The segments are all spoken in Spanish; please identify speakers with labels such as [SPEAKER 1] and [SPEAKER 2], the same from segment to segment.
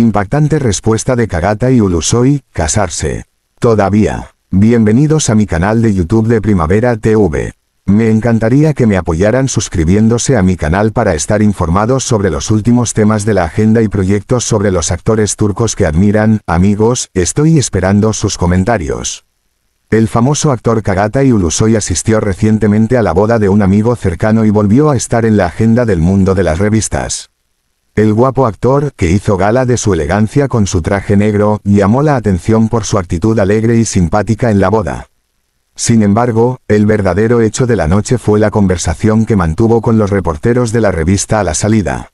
[SPEAKER 1] Impactante respuesta de Kagata y Ulusoy, casarse. Todavía. Bienvenidos a mi canal de YouTube de Primavera TV. Me encantaría que me apoyaran suscribiéndose a mi canal para estar informados sobre los últimos temas de la agenda y proyectos sobre los actores turcos que admiran, amigos, estoy esperando sus comentarios. El famoso actor Kagata y Ulusoy asistió recientemente a la boda de un amigo cercano y volvió a estar en la agenda del mundo de las revistas. El guapo actor, que hizo gala de su elegancia con su traje negro, llamó la atención por su actitud alegre y simpática en la boda. Sin embargo, el verdadero hecho de la noche fue la conversación que mantuvo con los reporteros de la revista a la salida.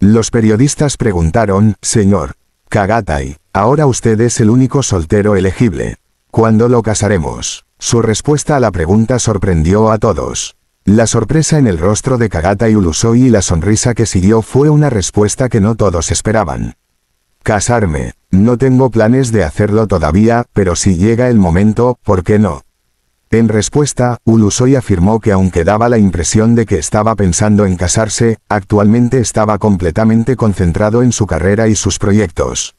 [SPEAKER 1] Los periodistas preguntaron, señor, Kagatai, ahora usted es el único soltero elegible. ¿Cuándo lo casaremos? Su respuesta a la pregunta sorprendió a todos. La sorpresa en el rostro de Kagata y Ulusoy y la sonrisa que siguió fue una respuesta que no todos esperaban. Casarme. No tengo planes de hacerlo todavía, pero si llega el momento, ¿por qué no? En respuesta, Ulusoy afirmó que aunque daba la impresión de que estaba pensando en casarse, actualmente estaba completamente concentrado en su carrera y sus proyectos.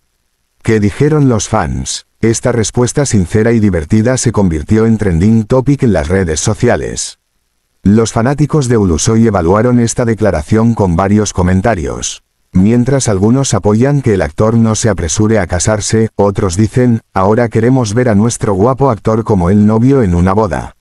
[SPEAKER 1] ¿Qué dijeron los fans? Esta respuesta sincera y divertida se convirtió en trending topic en las redes sociales. Los fanáticos de Ulusoy evaluaron esta declaración con varios comentarios. Mientras algunos apoyan que el actor no se apresure a casarse, otros dicen, ahora queremos ver a nuestro guapo actor como el novio en una boda.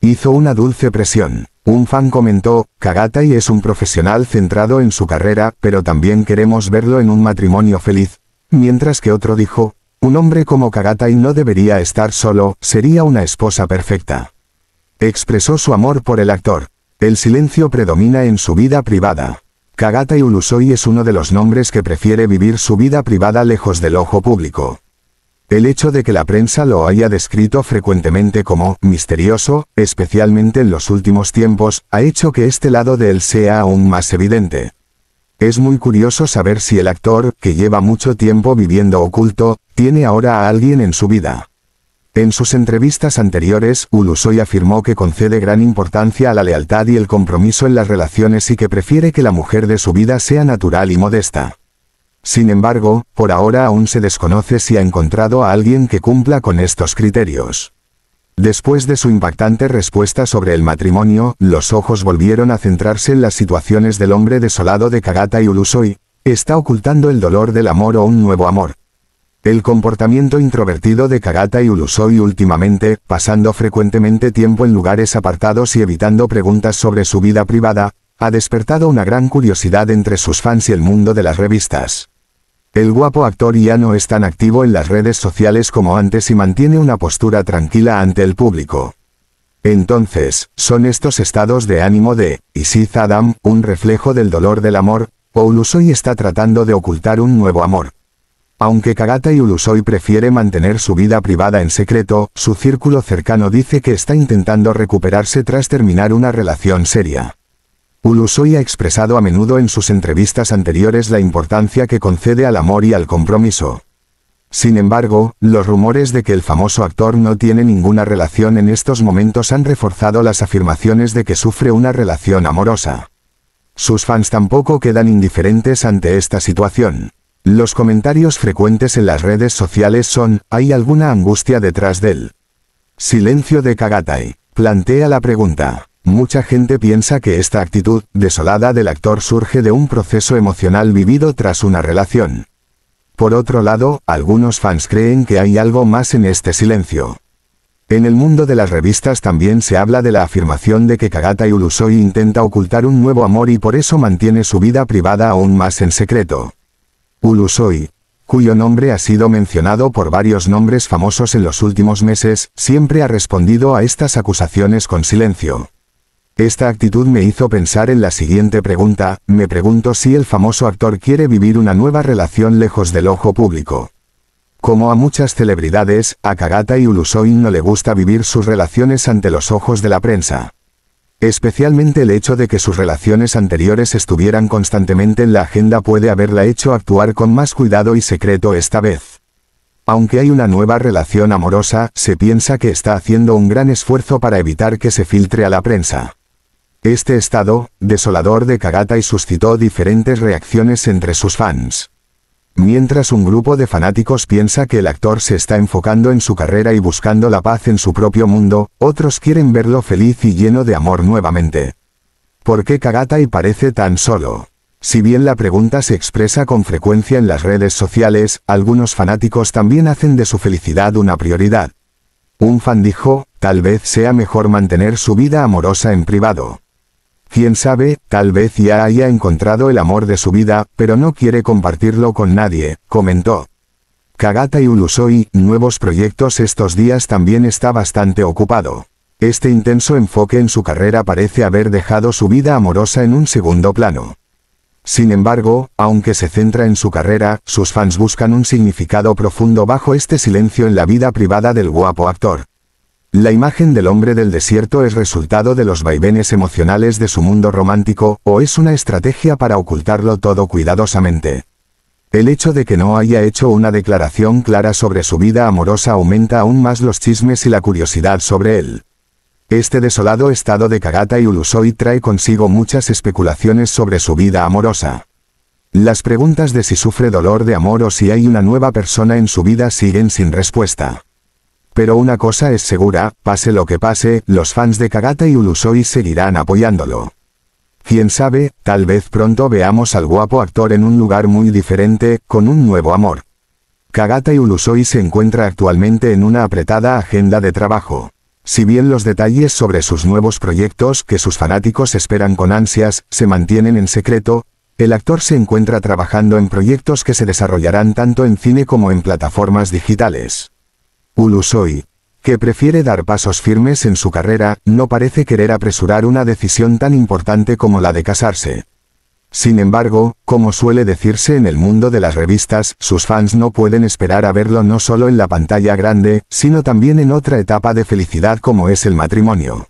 [SPEAKER 1] Hizo una dulce presión. Un fan comentó, Kagatai es un profesional centrado en su carrera, pero también queremos verlo en un matrimonio feliz. Mientras que otro dijo, un hombre como Kagatai no debería estar solo, sería una esposa perfecta. Expresó su amor por el actor. El silencio predomina en su vida privada. Kagata Yulusoy es uno de los nombres que prefiere vivir su vida privada lejos del ojo público. El hecho de que la prensa lo haya descrito frecuentemente como misterioso, especialmente en los últimos tiempos, ha hecho que este lado de él sea aún más evidente. Es muy curioso saber si el actor, que lleva mucho tiempo viviendo oculto, tiene ahora a alguien en su vida. En sus entrevistas anteriores, Ulusoy afirmó que concede gran importancia a la lealtad y el compromiso en las relaciones y que prefiere que la mujer de su vida sea natural y modesta. Sin embargo, por ahora aún se desconoce si ha encontrado a alguien que cumpla con estos criterios. Después de su impactante respuesta sobre el matrimonio, los ojos volvieron a centrarse en las situaciones del hombre desolado de Kagata y Ulusoy. Está ocultando el dolor del amor o un nuevo amor. El comportamiento introvertido de Kagata y Ulusoy, últimamente, pasando frecuentemente tiempo en lugares apartados y evitando preguntas sobre su vida privada, ha despertado una gran curiosidad entre sus fans y el mundo de las revistas. El guapo actor ya no es tan activo en las redes sociales como antes y mantiene una postura tranquila ante el público. Entonces, ¿son estos estados de ánimo de Isis Adam un reflejo del dolor del amor, o Ulusoy está tratando de ocultar un nuevo amor? Aunque Kagata y Ulusoi prefiere mantener su vida privada en secreto, su círculo cercano dice que está intentando recuperarse tras terminar una relación seria. Ulusoi ha expresado a menudo en sus entrevistas anteriores la importancia que concede al amor y al compromiso. Sin embargo, los rumores de que el famoso actor no tiene ninguna relación en estos momentos han reforzado las afirmaciones de que sufre una relación amorosa. Sus fans tampoco quedan indiferentes ante esta situación. Los comentarios frecuentes en las redes sociales son, ¿hay alguna angustia detrás de él. silencio de Kagatai? Plantea la pregunta. Mucha gente piensa que esta actitud desolada del actor surge de un proceso emocional vivido tras una relación. Por otro lado, algunos fans creen que hay algo más en este silencio. En el mundo de las revistas también se habla de la afirmación de que Kagata Ulusoi intenta ocultar un nuevo amor y por eso mantiene su vida privada aún más en secreto. Ulusoy, cuyo nombre ha sido mencionado por varios nombres famosos en los últimos meses, siempre ha respondido a estas acusaciones con silencio. Esta actitud me hizo pensar en la siguiente pregunta, me pregunto si el famoso actor quiere vivir una nueva relación lejos del ojo público. Como a muchas celebridades, a Kagata y Ulusoy no le gusta vivir sus relaciones ante los ojos de la prensa. Especialmente el hecho de que sus relaciones anteriores estuvieran constantemente en la agenda puede haberla hecho actuar con más cuidado y secreto esta vez. Aunque hay una nueva relación amorosa, se piensa que está haciendo un gran esfuerzo para evitar que se filtre a la prensa. Este estado, desolador de Kagata y suscitó diferentes reacciones entre sus fans. Mientras un grupo de fanáticos piensa que el actor se está enfocando en su carrera y buscando la paz en su propio mundo, otros quieren verlo feliz y lleno de amor nuevamente. ¿Por qué y parece tan solo? Si bien la pregunta se expresa con frecuencia en las redes sociales, algunos fanáticos también hacen de su felicidad una prioridad. Un fan dijo, tal vez sea mejor mantener su vida amorosa en privado. Quién sabe, tal vez ya haya encontrado el amor de su vida, pero no quiere compartirlo con nadie, comentó. Kagata y Ulusoi, nuevos proyectos estos días también está bastante ocupado. Este intenso enfoque en su carrera parece haber dejado su vida amorosa en un segundo plano. Sin embargo, aunque se centra en su carrera, sus fans buscan un significado profundo bajo este silencio en la vida privada del guapo actor. La imagen del hombre del desierto es resultado de los vaivenes emocionales de su mundo romántico, o es una estrategia para ocultarlo todo cuidadosamente. El hecho de que no haya hecho una declaración clara sobre su vida amorosa aumenta aún más los chismes y la curiosidad sobre él. Este desolado estado de Kagata y Ulusoi trae consigo muchas especulaciones sobre su vida amorosa. Las preguntas de si sufre dolor de amor o si hay una nueva persona en su vida siguen sin respuesta. Pero una cosa es segura, pase lo que pase, los fans de Kagata y Ulusoi seguirán apoyándolo. Quién sabe, tal vez pronto veamos al guapo actor en un lugar muy diferente, con un nuevo amor. Kagata y Ulusoi se encuentra actualmente en una apretada agenda de trabajo. Si bien los detalles sobre sus nuevos proyectos que sus fanáticos esperan con ansias se mantienen en secreto, el actor se encuentra trabajando en proyectos que se desarrollarán tanto en cine como en plataformas digitales. Ulusoy, que prefiere dar pasos firmes en su carrera, no parece querer apresurar una decisión tan importante como la de casarse. Sin embargo, como suele decirse en el mundo de las revistas, sus fans no pueden esperar a verlo no solo en la pantalla grande, sino también en otra etapa de felicidad como es el matrimonio.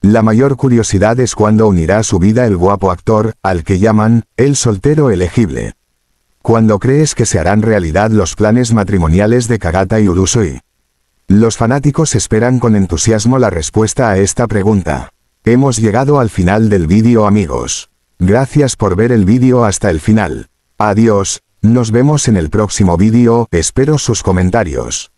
[SPEAKER 1] La mayor curiosidad es cuándo unirá a su vida el guapo actor, al que llaman, el soltero elegible. Cuando crees que se harán realidad los planes matrimoniales de Kagata y Ulusoy? Los fanáticos esperan con entusiasmo la respuesta a esta pregunta. Hemos llegado al final del vídeo amigos. Gracias por ver el vídeo hasta el final. Adiós, nos vemos en el próximo vídeo, espero sus comentarios.